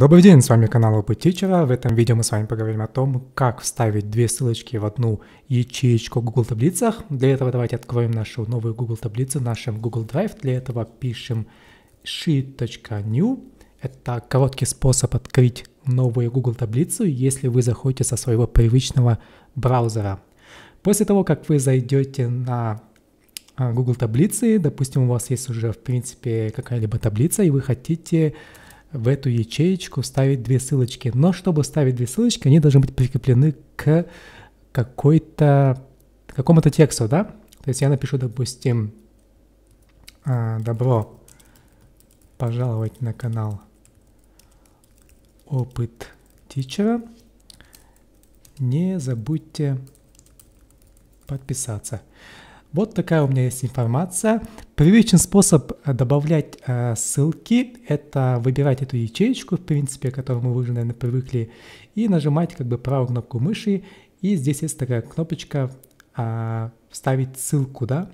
Добрый день, с вами канал Опыт Тичера. В этом видео мы с вами поговорим о том, как вставить две ссылочки в одну ячеечку в Google таблицах. Для этого давайте откроем нашу новую Google таблицу в нашем Google Drive. Для этого пишем sheet.new. Это короткий способ открыть новую Google таблицу, если вы заходите со своего привычного браузера. После того, как вы зайдете на э, Google таблицы, допустим, у вас есть уже, в принципе, какая-либо таблица, и вы хотите в эту ячеечку вставить две ссылочки. Но чтобы вставить две ссылочки, они должны быть прикреплены к какой-то какому-то тексту, да? То есть я напишу, допустим, «А, добро пожаловать на канал опыт тичера. Не забудьте подписаться. Вот такая у меня есть информация. Привычный способ э, добавлять э, ссылки – это выбирать эту ячеечку, в принципе, к которой мы уже, наверное, привыкли, и нажимать как бы правую кнопку мыши, и здесь есть такая кнопочка а, «Вставить ссылку», да?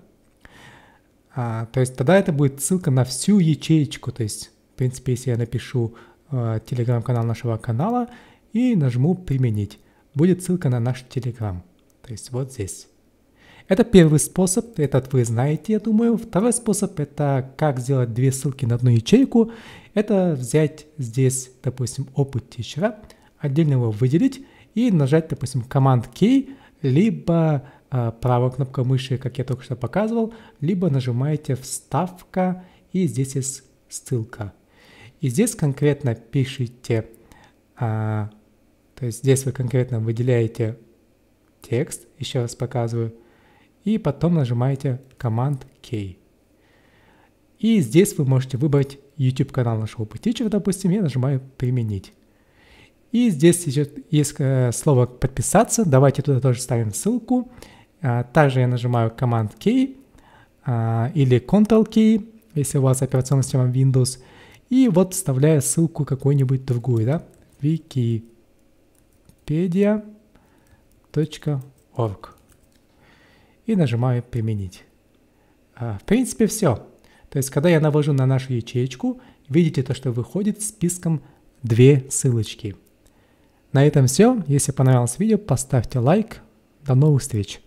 А, то есть тогда это будет ссылка на всю ячеечку, то есть, в принципе, если я напишу э, телеграм-канал нашего канала и нажму «Применить», будет ссылка на наш телеграм, то есть вот здесь. Это первый способ, этот вы знаете, я думаю. Второй способ – это как сделать две ссылки на одну ячейку. Это взять здесь, допустим, опыт тичера, отдельно его выделить и нажать, допустим, команд K, либо э, а, правой кнопкой мыши, как я только что показывал, либо нажимаете «Вставка» и здесь есть ссылка. И здесь конкретно пишите, э, то есть здесь вы конкретно выделяете текст, еще раз показываю – и потом нажимаете Command K. И здесь вы можете выбрать YouTube канал нашего путичера, допустим, я нажимаю «Применить». И здесь идет, есть э, слово «Подписаться», давайте туда тоже ставим ссылку. А, также я нажимаю Command K а, или Ctrl K, если у вас операционная система Windows. И вот вставляю ссылку какую-нибудь другую, да, wikipedia.org и нажимаю «Применить». А, в принципе, все. То есть, когда я навожу на нашу ячейку, видите то, что выходит списком две ссылочки. На этом все. Если понравилось видео, поставьте лайк. До новых встреч!